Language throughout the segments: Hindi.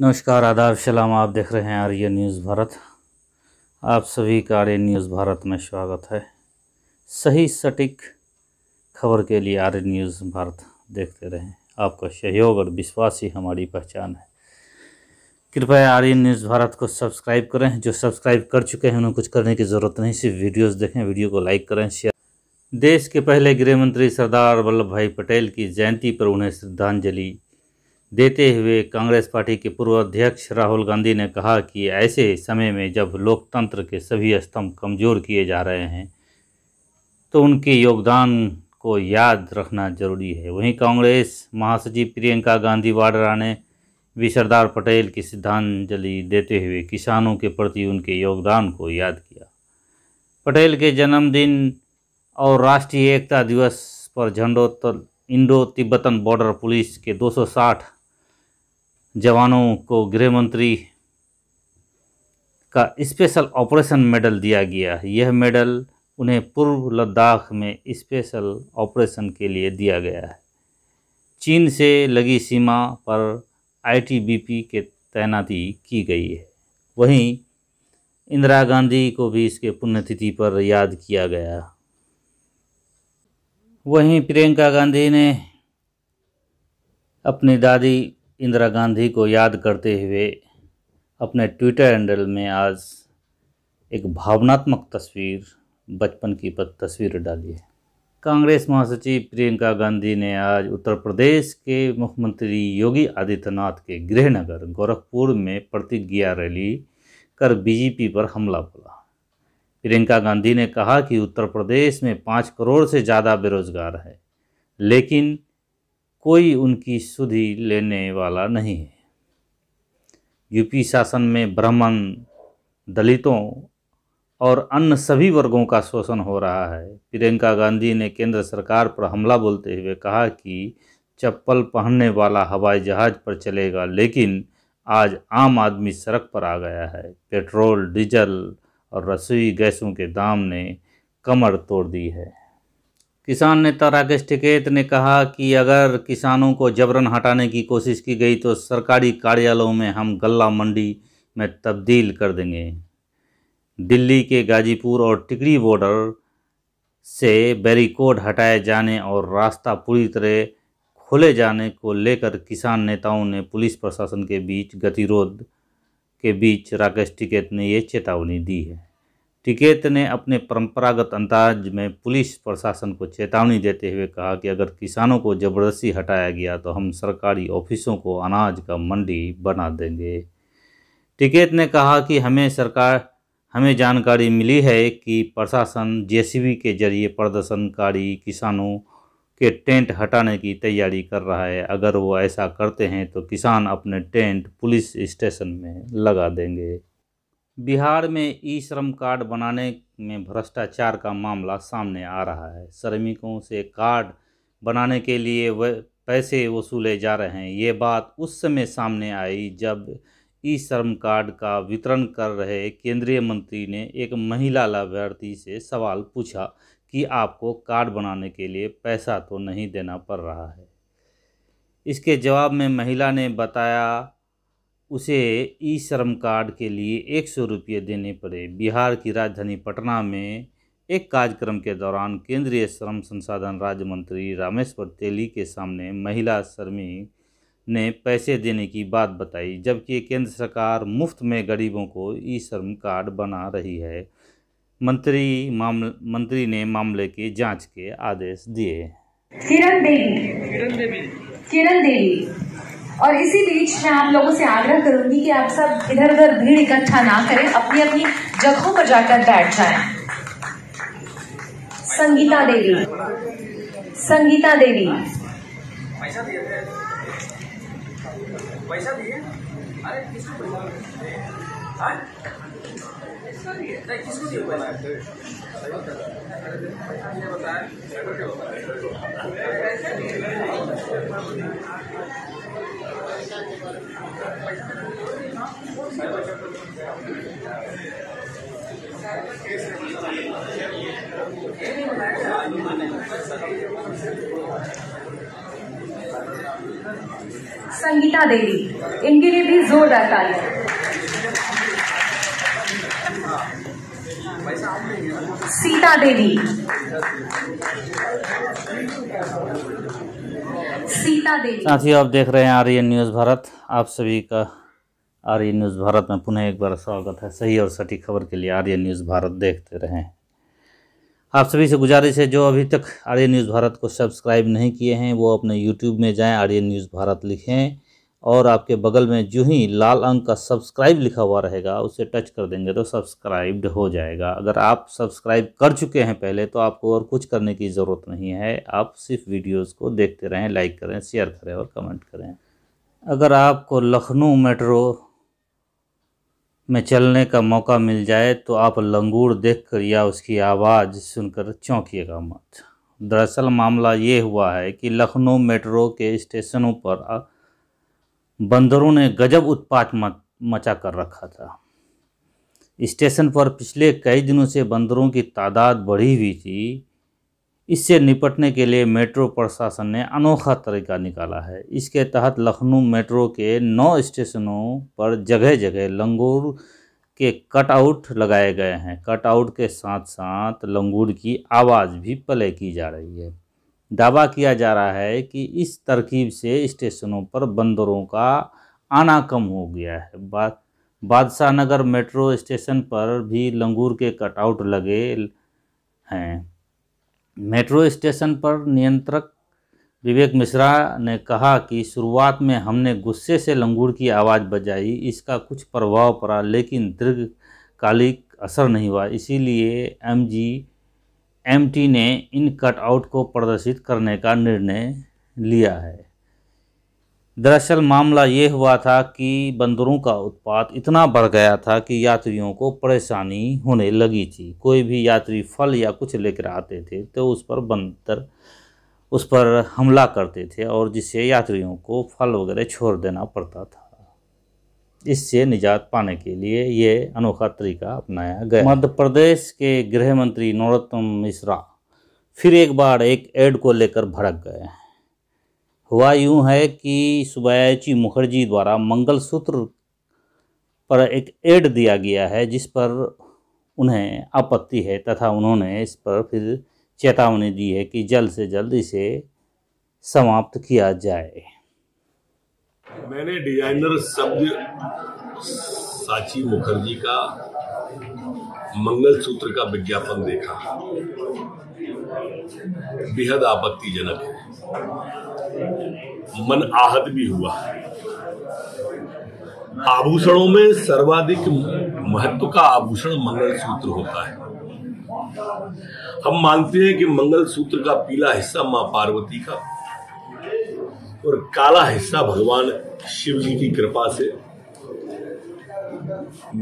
नमस्कार आदाब सलाम आप देख रहे हैं आर्य न्यूज़ भारत आप सभी का आर्य न्यूज़ भारत में स्वागत है सही सटीक खबर के लिए आर्य न्यूज़ भारत देखते रहें आपका सहयोग और विश्वास ही हमारी पहचान है कृपया आर्य न्यूज़ भारत को सब्सक्राइब करें जो सब्सक्राइब कर चुके हैं उन्हें कुछ करने की ज़रूरत नहीं सिर्फ वीडियोज़ देखें वीडियो को लाइक करें शेयर देश के पहले गृह मंत्री सरदार वल्लभ भाई पटेल की जयंती पर उन्हें श्रद्धांजलि देते हुए कांग्रेस पार्टी के पूर्व अध्यक्ष राहुल गांधी ने कहा कि ऐसे समय में जब लोकतंत्र के सभी स्तंभ कमज़ोर किए जा रहे हैं तो उनके योगदान को याद रखना जरूरी है वहीं कांग्रेस महासचिव प्रियंका गांधी वाड्रा ने भी सरदार पटेल की श्रद्धांजलि देते हुए किसानों के प्रति उनके योगदान को याद किया पटेल के जन्मदिन और राष्ट्रीय एकता दिवस पर झंडोत्तर इंडो तिब्बतन बॉर्डर पुलिस के 260 जवानों को गृह मंत्री का स्पेशल ऑपरेशन मेडल दिया गया यह मेडल उन्हें पूर्व लद्दाख में स्पेशल ऑपरेशन के लिए दिया गया है चीन से लगी सीमा पर आईटीबीपी के तैनाती की गई है वहीं इंदिरा गांधी को भी इसके पुण्यतिथि पर याद किया गया वहीं प्रियंका गांधी ने अपनी दादी इंदिरा गांधी को याद करते हुए अपने ट्विटर हैंडल में आज एक भावनात्मक तस्वीर बचपन की तस्वीर डाली है कांग्रेस महासचिव प्रियंका गांधी ने आज उत्तर प्रदेश के मुख्यमंत्री योगी आदित्यनाथ के गृहनगर गोरखपुर में प्रतिज्ञा रैली कर बीजेपी पर हमला बोला प्रियंका गांधी ने कहा कि उत्तर प्रदेश में पाँच करोड़ से ज़्यादा बेरोजगार है लेकिन कोई उनकी सुधि लेने वाला नहीं है यूपी शासन में ब्राह्मण दलितों और अन्य सभी वर्गों का शोषण हो रहा है प्रियंका गांधी ने केंद्र सरकार पर हमला बोलते हुए कहा कि चप्पल पहनने वाला हवाई जहाज पर चलेगा लेकिन आज आम आदमी सड़क पर आ गया है पेट्रोल डीजल और रसोई गैसों के दाम ने कमर तोड़ दी है किसान नेता राकेश टिकेत ने कहा कि अगर किसानों को जबरन हटाने की कोशिश की गई तो सरकारी कार्यालयों में हम गल्ला मंडी में तब्दील कर देंगे दिल्ली के गाजीपुर और टिकरी बॉर्डर से बैरिकोड हटाए जाने और रास्ता पूरी तरह खोले जाने को लेकर किसान नेताओं ने पुलिस प्रशासन के बीच गतिरोध के बीच राकेश टिकेत ने ये चेतावनी दी है टिकेत ने अपने परंपरागत अंदाज में पुलिस प्रशासन को चेतावनी देते हुए कहा कि अगर किसानों को ज़बरदस्ती हटाया गया तो हम सरकारी ऑफिसों को अनाज का मंडी बना देंगे टिकेत ने कहा कि हमें सरकार हमें जानकारी मिली है कि प्रशासन जेसीबी के जरिए प्रदर्शनकारी किसानों के टेंट हटाने की तैयारी कर रहा है अगर वो ऐसा करते हैं तो किसान अपने टेंट पुलिस स्टेशन में लगा देंगे बिहार में ई श्रम कार्ड बनाने में भ्रष्टाचार का मामला सामने आ रहा है श्रमिकों से कार्ड बनाने के लिए वह पैसे वसूले जा रहे हैं ये बात उस समय सामने आई जब ई श्रम कार्ड का वितरण कर रहे केंद्रीय मंत्री ने एक महिला लाभार्थी से सवाल पूछा कि आपको कार्ड बनाने के लिए पैसा तो नहीं देना पड़ रहा है इसके जवाब में महिला ने बताया उसे ई श्रम कार्ड के लिए एक सौ रुपये देने पड़े बिहार की राजधानी पटना में एक कार्यक्रम के दौरान केंद्रीय श्रम संसाधन राज्य मंत्री रामेश्वर तेली के सामने महिला श्रमिक ने पैसे देने की बात बताई जबकि केंद्र सरकार मुफ्त में गरीबों को ई श्रम कार्ड बना रही है मंत्री मामल मंत्री ने मामले की जांच के आदेश दिए किरण देवी किरण देवी किरण देवी और इसी बीच मैं आप लोगों से आग्रह करूंगी कि आप सब इधर उधर भीड़ इकट्ठा ना करें अपनी अपनी जगहों पर जाकर बैठ जाएं। संगीता देवी संगीता देवी पैसा दिए अरे किसको हाँ? किसको दिए संगीता देवी इनके लिए भी जोरदार है सीता देवी सीता देवी साथियों आप देख रहे हैं आर्यन न्यूज़ भारत आप सभी का आर्य न्यूज़ भारत में पुनः एक बार स्वागत है सही और सटीक खबर के लिए आर्य न्यूज़ भारत देखते रहें आप सभी से गुजारिश है जो अभी तक आर्य न्यूज़ भारत को सब्सक्राइब नहीं किए हैं वो अपने यूट्यूब में जाएं आर्य न्यूज़ भारत लिखें और आपके बगल में जो ही लाल अंक का सब्सक्राइब लिखा हुआ रहेगा उसे टच कर देंगे तो सब्सक्राइब्ड हो जाएगा अगर आप सब्सक्राइब कर चुके हैं पहले तो आपको और कुछ करने की ज़रूरत नहीं है आप सिर्फ वीडियोस को देखते रहें लाइक करें शेयर करें और कमेंट करें अगर आपको लखनऊ मेट्रो में चलने का मौका मिल जाए तो आप लंगूर देख या उसकी आवाज़ सुनकर चौंकीगा मत दरअसल मामला ये हुआ है कि लखनऊ मेट्रो के स्टेशनों पर बंदरों ने गजब उत्पात मचा कर रखा था स्टेशन पर पिछले कई दिनों से बंदरों की तादाद बढ़ी हुई थी इससे निपटने के लिए मेट्रो प्रशासन ने अनोखा तरीका निकाला है इसके तहत लखनऊ मेट्रो के नौ स्टेशनों पर जगह जगह लंगूर के कटआउट लगाए गए हैं कटआउट के साथ साथ लंगूर की आवाज़ भी प्ले की जा रही है दावा किया जा रहा है कि इस तरकीब से स्टेशनों पर बंदरों का आना कम हो गया है बाद बादशाह नगर मेट्रो स्टेशन पर भी लंगूर के कटआउट लगे हैं मेट्रो स्टेशन पर नियंत्रक विवेक मिश्रा ने कहा कि शुरुआत में हमने गुस्से से लंगूर की आवाज़ बजाई इसका कुछ प्रभाव पड़ा लेकिन दीर्घकालिक असर नहीं हुआ इसीलिए एमजी एम ने इन कटआउट को प्रदर्शित करने का निर्णय लिया है दरअसल मामला ये हुआ था कि बंदरों का उत्पात इतना बढ़ गया था कि यात्रियों को परेशानी होने लगी थी कोई भी यात्री फल या कुछ लेकर आते थे तो उस पर बंदर उस पर हमला करते थे और जिससे यात्रियों को फल वगैरह छोड़ देना पड़ता था इससे निजात पाने के लिए ये अनोखा तरीका अपनाया गया मध्य प्रदेश के गृह मंत्री नरोत्तम मिश्रा फिर एक बार एक एड को लेकर भड़क गए हुआ यूं है कि सुबैची मुखर्जी द्वारा मंगलसूत्र पर एक एड दिया गया है जिस पर उन्हें आपत्ति है तथा उन्होंने इस पर फिर चेतावनी दी है कि जल्द से जल्द इसे समाप्त किया जाए मैंने डिजाइनर शब्द साची मुखर्जी का मंगलसूत्र का विज्ञापन देखा बेहद आपत्तिजनक है मन आहत भी हुआ आभूषणों में सर्वाधिक महत्व का आभूषण मंगलसूत्र होता है हम मानते हैं कि मंगलसूत्र का पीला हिस्सा मां पार्वती का और काला हिस्सा भगवान शिव जी की कृपा से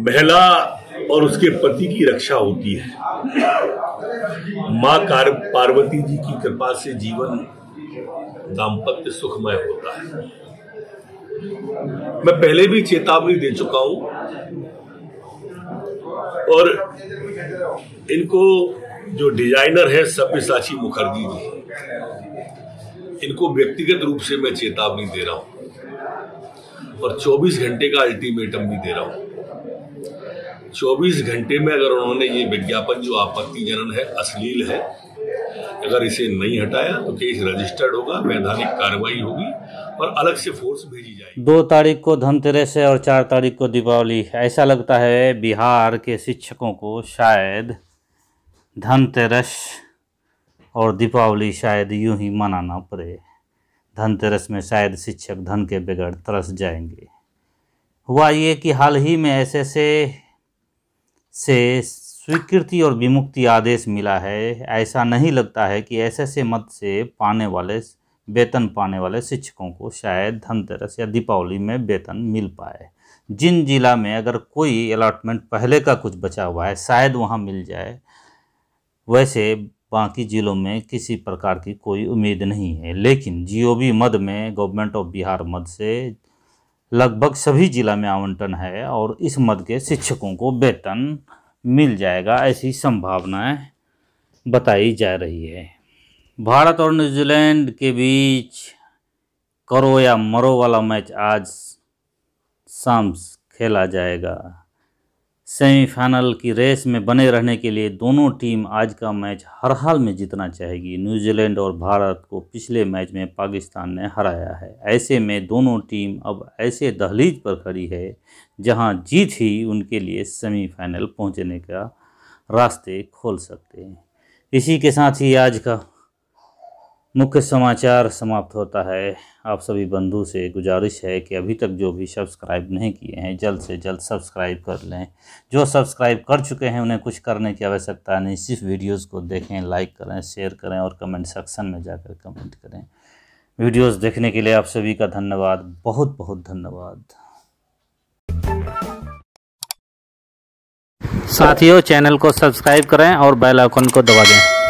महिला और उसके पति की रक्षा होती है माँ पार्वती जी की कृपा से जीवन दाम्पत्य सुखमय होता है मैं पहले भी चेतावनी दे चुका हूं और इनको जो डिजाइनर है सब्यसाची मुखर्जी जी इनको व्यक्तिगत रूप से मैं चेतावनी दे रहा हूं और 24 घंटे का अल्टीमेटम भी दे रहा हूं 24 घंटे में अगर उन्होंने ये विज्ञापन जो आपत्तिजनन है अश्लील है अगर इसे नहीं हटाया तो केस रजिस्टर्ड होगा वैधानिक कार्रवाई होगी और अलग से फोर्स भेजी जाएगी दो तारीख को धनतेरस है और चार तारीख को दीपावली ऐसा लगता है बिहार के शिक्षकों को शायद धनतेरस और दीपावली शायद यूं ही मनाना पड़े धनतेरस में शायद शिक्षक धन के बगैर तरस जाएंगे हुआ ये कि हाल ही में ऐसे से, से स्वीकृति और विमुक्ति आदेश मिला है ऐसा नहीं लगता है कि ऐसे से मत से पाने वाले वेतन पाने वाले शिक्षकों को शायद धनतेरस या दीपावली में वेतन मिल पाए जिन जिला में अगर कोई अलाटमेंट पहले का कुछ बचा हुआ है शायद वहाँ मिल जाए वैसे बाकी ज़िलों में किसी प्रकार की कोई उम्मीद नहीं है लेकिन जीओबी मद में गवर्नमेंट ऑफ बिहार मद से लगभग सभी ज़िला में आवंटन है और इस मद के शिक्षकों को वेतन मिल जाएगा ऐसी संभावनाएं बताई जा रही है भारत और न्यूजीलैंड के बीच करो या मरो वाला मैच आज शाम खेला जाएगा सेमीफाइनल की रेस में बने रहने के लिए दोनों टीम आज का मैच हर हाल में जीतना चाहेगी न्यूजीलैंड और भारत को पिछले मैच में पाकिस्तान ने हराया है ऐसे में दोनों टीम अब ऐसे दहलीज पर खड़ी है जहां जीत ही उनके लिए सेमीफाइनल पहुंचने का रास्ते खोल सकते हैं इसी के साथ ही आज का मुख्य समाचार समाप्त होता है आप सभी बंधु से गुजारिश है कि अभी तक जो भी सब्सक्राइब नहीं किए हैं जल्द से जल्द सब्सक्राइब कर लें जो सब्सक्राइब कर चुके हैं उन्हें कुछ करने की आवश्यकता नहीं सिर्फ वीडियोस को देखें लाइक करें शेयर करें और कमेंट सेक्शन में जाकर कमेंट करें वीडियोस देखने के लिए आप सभी का धन्यवाद बहुत बहुत धन्यवाद साथियों चैनल को सब्सक्राइब करें और बेल को दबा दें